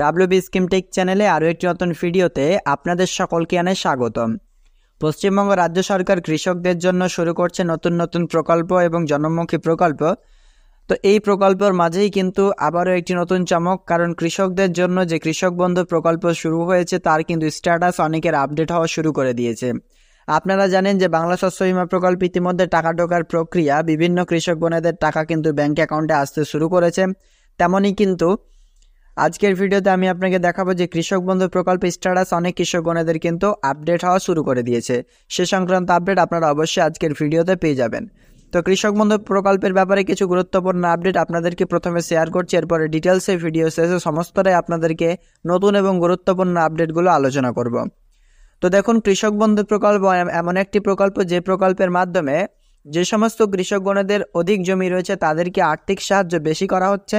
WB স্কিমটেক চ্যানেলে আরও একটি নতুন ভিডিওতে আপনাদের সকলকে আনে স্বাগতম পশ্চিমবঙ্গ রাজ্য সরকার কৃষকদের জন্য শুরু করছে নতুন নতুন প্রকল্প এবং জনমুখী প্রকল্প তো এই প্রকল্পের মাঝেই কিন্তু আবারও একটি নতুন চমক কারণ কৃষকদের জন্য যে কৃষক বন্ধু প্রকল্প শুরু হয়েছে তার কিন্তু স্ট্যাটাস অনেকের আপডেট হওয়া শুরু করে দিয়েছে আপনারা জানেন যে বাংলা শস্য বিমা প্রকল্প ইতিমধ্যে টাকা ঢোকার প্রক্রিয়া বিভিন্ন কৃষক বোনেদের টাকা কিন্তু ব্যাংক অ্যাকাউন্টে আসতে শুরু করেছে তেমনই কিন্তু আজকের ভিডিওতে আমি আপনাকে দেখাবো যে কৃষক বন্ধু প্রকল্প স্ট্যাটাস অনেক কৃষকগণেদের কিন্তু আপডেট হওয়া শুরু করে দিয়েছে সে সংক্রান্ত আপডেট আপনারা অবশ্যই আজকের ভিডিওতে পেয়ে যাবেন তো কৃষক বন্ধু প্রকল্পের ব্যাপারে কিছু গুরুত্বপূর্ণ আপডেট আপনাদেরকে প্রথমে শেয়ার করছি এরপরে ডিটেলসে ভিডিও শেষে সমস্তটাই আপনাদেরকে নতুন এবং গুরুত্বপূর্ণ আপডেটগুলো আলোচনা করব তো দেখুন কৃষক বন্ধু প্রকল্প এমন একটি প্রকল্প যে প্রকল্পের মাধ্যমে যে সমস্ত কৃষকগণদের অধিক জমি রয়েছে তাদেরকে আর্থিক সাহায্য বেশি করা হচ্ছে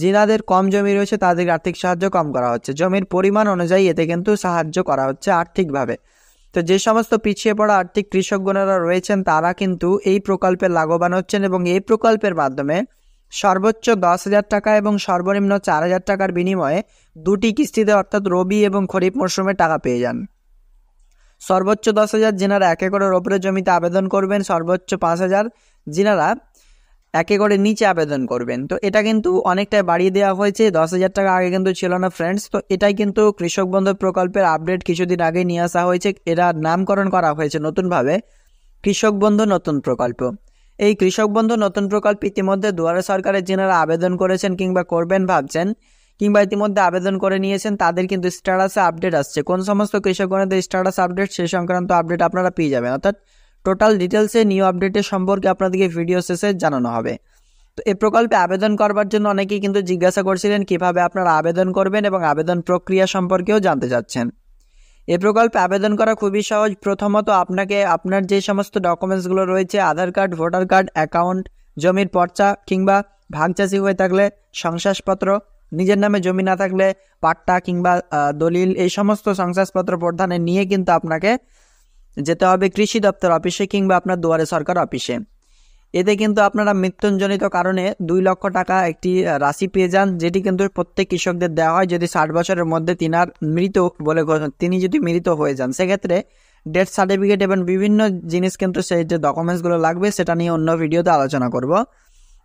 যিনাদের কম জমি রয়েছে তাদের আর্থিক সাহায্য কম করা হচ্ছে জমির পরিমাণ অনুযায়ী এতে কিন্তু সাহায্য করা হচ্ছে আর্থিকভাবে তো যে সমস্ত পিছিয়ে পড়া আর্থিক কৃষকগণেরা রয়েছেন তারা কিন্তু এই প্রকল্পে লাভবান হচ্ছেন এবং এই প্রকল্পের মাধ্যমে সর্বোচ্চ দশ হাজার টাকা এবং সর্বনিম্ন চার হাজার টাকার বিনিময়ে দুটি কিস্তিতে অর্থাৎ রবি এবং খরিফ মরশুমে টাকা পেয়ে যান সর্বোচ্চ দশ হাজার যেনারা এক একরের ওপরে জমিতে আবেদন করবেন সর্বোচ্চ পাঁচ হাজার যিনারা এক একরের নিচে আবেদন করবেন তো এটা কিন্তু অনেকটাই বাড়িয়ে দেওয়া হয়েছে দশ হাজার টাকা আগে কিন্তু ছিল না ফ্রেন্ডস তো এটাই কিন্তু কৃষক বন্ধু প্রকল্পের আপডেট কিছুদিন আগে নিয়ে আসা হয়েছে এরা নামকরণ করা হয়েছে নতুনভাবে কৃষক বন্ধু নতুন প্রকল্প এই কৃষক বন্ধু নতুন প্রকল্প ইতিমধ্যে দুয়ারে সরকারের যেনারা আবেদন করেছেন কিংবা করবেন ভাবছেন কিংবা ইতিমধ্যে আবেদন করে নিয়েছেন তাদের কিন্তু স্ট্যাটাসে আপডেট আসছে কোন সমস্ত কৃষক বন্ধুদের স্ট্যাটাস আপডেট সে সংক্রান্ত আপডেট আপনারা পেয়ে যাবেন অর্থাৎ টোটাল ডিটেলসে নিউ আপডেটের সম্পর্কে আপনাদেরকে ভিডিও শেষে জানানো হবে তো এই প্রকল্পে আবেদন করবার জন্য অনেকেই কিন্তু জিজ্ঞাসা করছিলেন কিভাবে আপনারা আবেদন করবেন এবং আবেদন প্রক্রিয়া সম্পর্কেও জানতে চাচ্ছেন এ প্রকল্পে আবেদন করা খুবই সহজ প্রথমত আপনাকে আপনার যে সমস্ত ডকুমেন্টসগুলো রয়েছে Aadhaar card voter card account জমির পর্চা কিংবা ভাগচাষি হয়ে থাকলে শংসাসপত্র নিজের নামে জমি না থাকলে পাট্টা কিংবা দলিল এই সমস্ত শংসাসপত্র প্রধানে নিয়ে কিন্তু আপনাকে যেতে হবে কৃষি দপ্তর অফিসে কিংবা আপনার দুয়ারে সরকার অফিসে এতে কিন্তু আপনারা মৃত্যুজনিত কারণে দুই লক্ষ টাকা একটি রাশি পেয়ে যান যেটি কিন্তু প্রত্যেক কৃষকদের দেওয়া হয় যদি ষাট বছরের মধ্যে তিনার মৃত বলে তিনি যদি মৃত হয়ে যান সেক্ষেত্রে ডেথ সার্টিফিকেট এবং বিভিন্ন জিনিস কিন্তু সেই যে ডকুমেন্টসগুলো লাগবে সেটা নিয়ে অন্য ভিডিওতে আলোচনা করব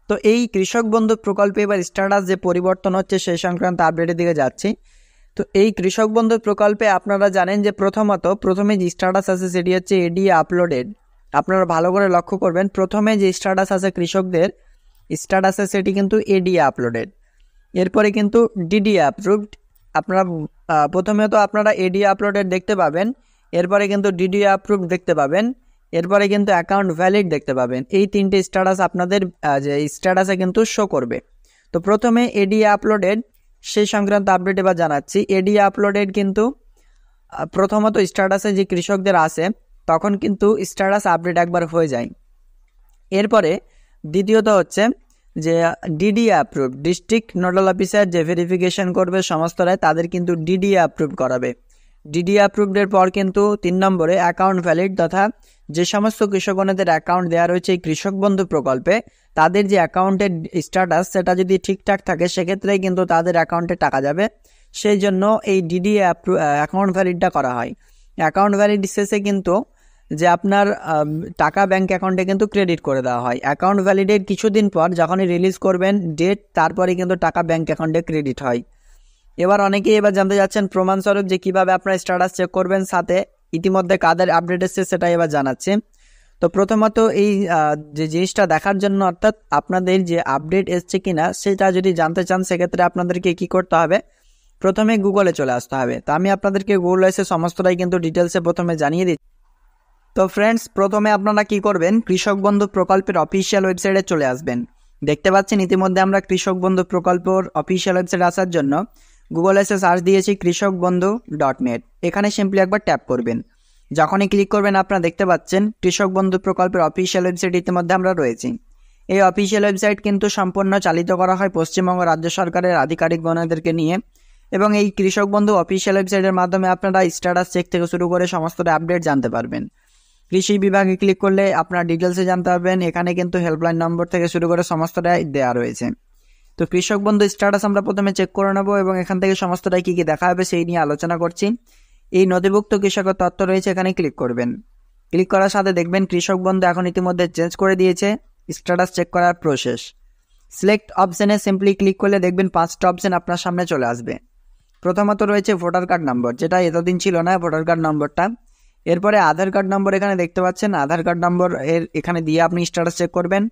তো এই কৃষক বন্ধু প্রকল্পে এবার স্ট্যাটাস যে পরিবর্তন হচ্ছে সেই সংক্রান্ত আপডেটের দিকে যাচ্ছি তো এই কৃষক বন্ধু প্রকল্পে আপনারা জানেন যে প্রথমত প্রথমে যে স্ট্যাটাস আছে সেটি হচ্ছে এডি আপলোডেড আপনারা ভালো করে লক্ষ্য করবেন প্রথমে যে স্ট্যাটাস আছে কৃষকদের স্ট্যাটাসে সেটি কিন্তু এডি আপলোডেড এরপরে কিন্তু ডিডি অ্যাপ্রুভড আপনারা প্রথমে তো আপনারা এডি আপলোডেড দেখতে পাবেন এরপরে কিন্তু ডিডি অ্যাপ্রুভ দেখতে পাবেন এরপরে কিন্তু অ্যাকাউন্ট ভ্যালিড দেখতে পাবেন এই তিনটে স্ট্যাটাস আপনাদের যে স্ট্যাটাসে কিন্তু শো করবে তো প্রথমে এডি আপলোডেড সেই সংক্রান্ত আপডেট এবার জানাচ্ছি এডি আপলোডেড কিন্তু প্রথমত স্ট্যাটাসে যে কৃষকদের আসে তখন কিন্তু স্ট্যাটাস আপডেট একবার হয়ে যায় এরপরে দ্বিতীয়ত হচ্ছে যে DD approve district nodal officer যে ভেরিফিকেশন করবে সমস্তরায় তাদের কিন্তু ডিডি অ্যাপ্রুভ করাবে ডিডি অ্যাপ্রুভডের পর কিন্তু তিন নম্বরে অ্যাকাউন্ট ভ্যালিড তথা যে সমস্ত কৃষকগণদের অ্যাকাউন্ট দেওয়া রয়েছে এই কৃষক বন্ধু প্রকল্পে তাদের যে অ্যাকাউন্টের স্ট্যাটাস সেটা যদি ঠিকঠাক থাকে সেক্ষেত্রেই কিন্তু তাদের অ্যাকাউন্টে টাকা যাবে সেই জন্য এই ডিডি অ্যাকাউন্ট ভ্যালিডটা করা হয় অ্যাকাউন্ট ভ্যালিড শেষে কিন্তু যে আপনার টাকা ব্যাঙ্ক অ্যাকাউন্টে কিন্তু ক্রেডিট করে দেওয়া হয় অ্যাকাউন্ট ভ্যালিডের কিছুদিন পর যখনই রিলিজ করবেন ডেট তারপরে কিন্তু টাকা ব্যাঙ্ক অ্যাকাউন্টে ক্রেডিট হয় এবার অনেকেই এবার জানতে যাচ্ছেন প্রমাণস্বরূপ যে কিভাবে আপনার স্ট্যাটাস চেক করবেন সাথে ইতিমধ্যে কাদের আপডেট এসছে সেটাই এবার জানাচ্ছে তো প্রথমত এই যে জিনিসটা দেখার জন্য অর্থাৎ আপনাদের যে আপডেট এসছে কিনা সেটা যদি জানতে চান সেক্ষেত্রে আপনাদেরকে কি করতে হবে প্রথমে গুগলে চলে আসতে হবে তো আমি আপনাদেরকে গুগল এসে সমস্তটাই কিন্তু ডিটেলসে প্রথমে জানিয়ে দিচ্ছি তো ফ্রেন্ডস প্রথমে আপনারা কি করবেন কৃষক বন্ধু প্রকল্পের অফিসিয়াল ওয়েবসাইটে চলে আসবেন দেখতে পাচ্ছেন ইতিমধ্যে আমরা কৃষক বন্ধু প্রকল্পর অফিসিয়াল ওয়েবসাইট আসার জন্য গুগল এসে সার্চ দিয়েছি কৃষক বন্ধু ডট নেট এখানে সিম্পলি একবার ট্যাপ করবেন যখনই ক্লিক করবেন আপনারা দেখতে পাচ্ছেন কৃষক বন্ধু প্রকল্পের অফিসিয়াল ওয়েবসাইট ইতিমধ্যে আমরা রয়েছি এই অফিসিয়াল ওয়েবসাইট কিন্তু সম্পূর্ণ চালিত করা হয় পশ্চিমবঙ্গ রাজ্য সরকারের আধিকারিক বনাদেরকে নিয়ে এবং এই কৃষক বন্ধু অফিসিয়াল ওয়েবসাইটের মাধ্যমে আপনারা স্ট্যাটাস চেক থেকে শুরু করে সমস্ত আপডেট জানতে পারবেন কৃষি বিভাগে ক্লিক করলে আপনার ডিটেলসে জানতে পারবেন এখানে কিন্তু হেল্পলাইন নম্বর থেকে শুরু করে সমস্তটাই দেওয়া রয়েছে তো কৃষক বন্ধু স্ট্যাটাস আমরা প্রথমে চেক করে নেবো এবং এখান থেকে সমস্তটাই কী কী দেখা হবে সেই নিয়ে আলোচনা করছি এই নথিভুক্ত কৃষকের তথ্য রয়েছে এখানে ক্লিক করবেন ক্লিক করার সাথে দেখবেন কৃষক বন্ধু এখন ইতিমধ্যে চেঞ্জ করে দিয়েছে স্ট্যাটাস চেক করার প্রসেস সিলেক্ট অপশানে সিম্পলি ক্লিক করলে দেখবেন পাঁচটা অপশান আপনার সামনে চলে আসবে প্রথমত রয়েছে ভোটার কার্ড নম্বর যেটা এতদিন ছিল না ভোটার কার্ড নম্বরটা এরপরে আধার কার্ড নম্বর এখানে দেখতে পাচ্ছেন আধার কার্ড নম্বর এর এখানে দিয়ে আপনি স্ট্যাটাস চেক করবেন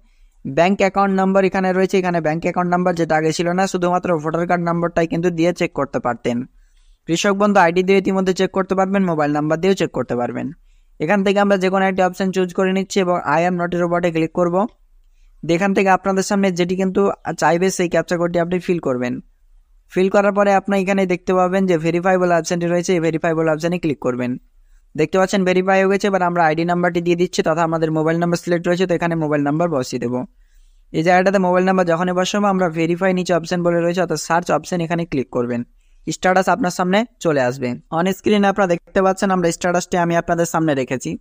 ব্যাংক অ্যাকাউন্ট নাম্বার এখানে রয়েছে এখানে ব্যাংক অ্যাকাউন্ট নাম্বার যেটা আগে ছিল না শুধুমাত্র ভোটার কার্ড নাম্বারটাই কিন্তু দিয়ে চেক করতে পারতেন কৃষক বন্ধু আইডি দিয়ে ইতিমধ্যে চেক করতে পারবেন মোবাইল নাম্বার দিয়েও চেক করতে পারবেন এখান থেকে আমরা যে কোনো একটি অপশান চুজ করে নিচ্ছি এবং আই এম নটের রোবটে ক্লিক করব এখান থেকে আপনাদের সামনে যেটি কিন্তু চাইবে সেই ক্যাপচার কোডটি আপনি ফিল করবেন ফিল করার পরে আপনি এখানে দেখতে পাবেন যে ভেরিফাইবল অপশানটি রয়েছে এই ভেরিফাইবল অপশানে ক্লিক করবেন দেখতে পাচ্ছেন ভেরিফাই হয়ে গেছে এবার আমরা আইডি নাম্বারটি দিয়ে দিচ্ছি তথা আমাদের মোবাইল নাম্বার সিলেক্ট রয়েছে তো এখানে মোবাইল নাম্বার বসিয়ে দেবো এই জায়গাটাতে মোবাইল নাম্বার যখনই বসাবো আমরা ভেরিফাই নিচে অপশন বলে রয়েছে অর্থাৎ সার্চ অপশন এখানে ক্লিক করবেন স্ট্যাটাস আপনার সামনে চলে আসবে অন স্ক্রিনে আপনারা দেখতে পাচ্ছেন আমরা স্ট্যাটাসটি আমি আপনাদের সামনে রেখেছি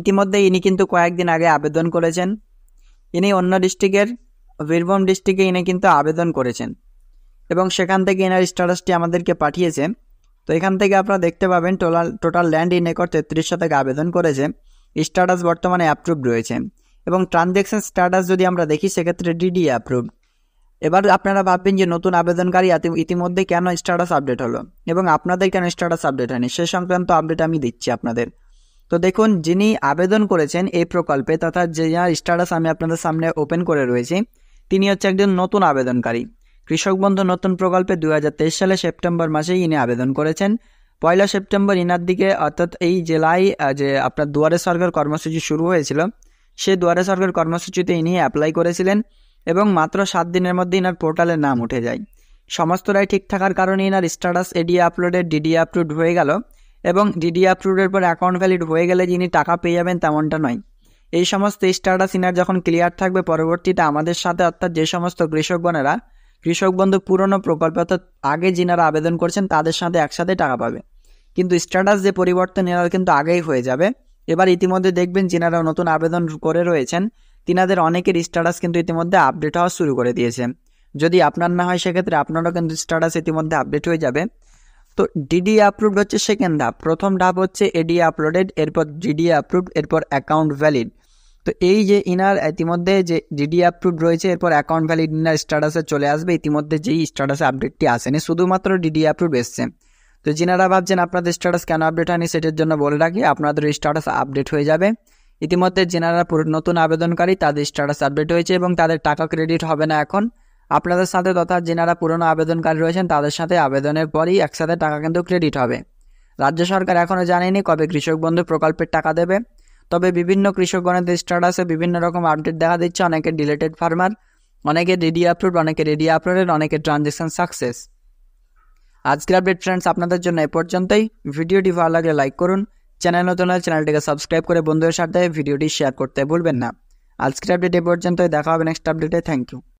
ইতিমধ্যে ইনি কিন্তু কয়েকদিন আগে আবেদন করেছেন ইনি অন্য ডিস্ট্রিক্টের বীরভূম ডিস্ট্রিক্টে ইনি কিন্তু আবেদন করেছেন এবং সেখান থেকে এনার স্ট্যাটাসটি আমাদেরকে পাঠিয়েছেন তো এখান থেকে আপনারা দেখতে পাবেন total total land in acre তেত্রিশ শতক আবেদন করেছে স্ট্যাটাস বর্তমানে অ্যাপ্রুভ রয়েছে এবং ট্রানজ্যাকশন স্ট্যাটাস যদি আমরা দেখি সেক্ষেত্রে ডিডি অ্যাপ্রুভ এবার আপনারা ভাববেন যে নতুন আবেদনকারী ইতিমধ্যে কেন স্ট্যাটাস আপডেট হলো এবং আপনাদের কেন স্ট্যাটাস আপডেট হয়নি সে সংক্রান্ত আপডেট আমি দিচ্ছি আপনাদের তো দেখুন যিনি আবেদন করেছেন এই প্রকল্পে তথা যে স্ট্যাটাস আমি আপনাদের সামনে ওপেন করে রয়েছি তিনি হচ্ছে একজন নতুন আবেদনকারী কৃষক বন্ধু নতুন প্রকল্পে দু সালে সেপ্টেম্বর মাসেই ইনি আবেদন করেছেন পয়লা সেপ্টেম্বর ইনার দিকে অর্থাৎ এই জেলায় যে আপনার দুয়ারে সরকার কর্মসূচি শুরু হয়েছিল সে দুয়ারে সরকার কর্মসূচিতে ইনি অ্যাপ্লাই করেছিলেন এবং মাত্র সাত দিনের মধ্যে ইনার পোর্টালে নাম উঠে যায় সমস্ত রায় ঠিক থাকার কারণে ইনার স্ট্যাটাস এডি আপলোডের ডিডি আপলোড হয়ে গেল এবং ডিডি আপলোডের পর অ্যাকাউন্ট ভ্যালিড হয়ে গেলে যিনি টাকা পেয়ে যাবেন তেমনটা নয় এই সমস্ত স্ট্যাটাস ইনার যখন ক্লিয়ার থাকবে পরবর্তীতে আমাদের সাথে অর্থাৎ যে সমস্ত কৃষকগণেরা কৃষক বন্ধু পুরনো প্রকল্প অর্থাৎ আগে যিনারা আবেদন করছেন তাদের সাথে একসাথে টাকা পাবে কিন্তু স্ট্যাটাস যে পরিবর্তন এরা কিন্তু আগেই হয়ে যাবে এবার ইতিমধ্যে দেখবেন যিনারা নতুন আবেদন করে রয়েছেন তিনাদের অনেকের স্ট্যাটাস কিন্তু ইতিমধ্যে আপডেট হওয়া শুরু করে দিয়েছে যদি আপনার না হয় সেক্ষেত্রে আপনারও কিন্তু স্ট্যাটাস ইতিমধ্যে আপডেট হয়ে যাবে তো ডিডি অ্যাপ্রুভড হচ্ছে সেকেন্ড ধাপ প্রথম ধাপ হচ্ছে এডি আপলোডেড এরপর ডিডি অ্যাপ্রুভড এরপর অ্যাকাউন্ট ভ্যালিড তো এই যে ইনার ইতিমধ্যে যে ডিডি অ্যাপ্রুভ রয়েছে এরপর অ্যাকাউন্ট ভ্যালিড ইনার স্ট্যাটাসে চলে আসবে ইতিমধ্যে যেই স্ট্যাটাসে আপডেটটি আসেনি শুধুমাত্র ডিডি অ্যাপ্রুভ এসছে তো জিনারা ভাবছেন আপনাদের স্ট্যাটাস কেন আপডেট হয়নি সেটার জন্য বলে রাখি আপনাদের স্ট্যাটাস আপডেট হয়ে যাবে ইতিমধ্যে যেনারা নতুন আবেদনকারী তাদের স্ট্যাটাস আপডেট হয়েছে এবং তাদের টাকা ক্রেডিট হবে না এখন আপনাদের সাথে তথা যেনারা পুরনো আবেদনকারী রয়েছেন তাদের সাথে আবেদনের পরই একসাথে টাকা কিন্তু ক্রেডিট হবে রাজ্য সরকার এখনও জানেনি কবে কৃষক বন্ধু প্রকল্পের টাকা দেবে তবে বিভিন্ন কৃষকগণের স্ট্যাটাসে বিভিন্ন রকম আপডেট দেখা দিচ্ছে অনেকে ডিলেটেড ফার্মার অনেকে রেডি আপলোড অনেকে রেডি আপলোডের অনেকে ট্রানজেকশন সাকসেস আজকের আপডেট ফ্রেন্ডস আপনাদের জন্য এ পর্যন্তই ভিডিওটি ভালো লাগলে লাইক করুন চ্যানেল নতুন হলে চ্যানেলটিকে সাবস্ক্রাইব করে বন্ধুদের সাথে ভিডিওটি শেয়ার করতে ভুলবেন না আজকের আপডেট এ পর্যন্তই দেখা হবে নেক্সট আপডেটে থ্যাংক ইউ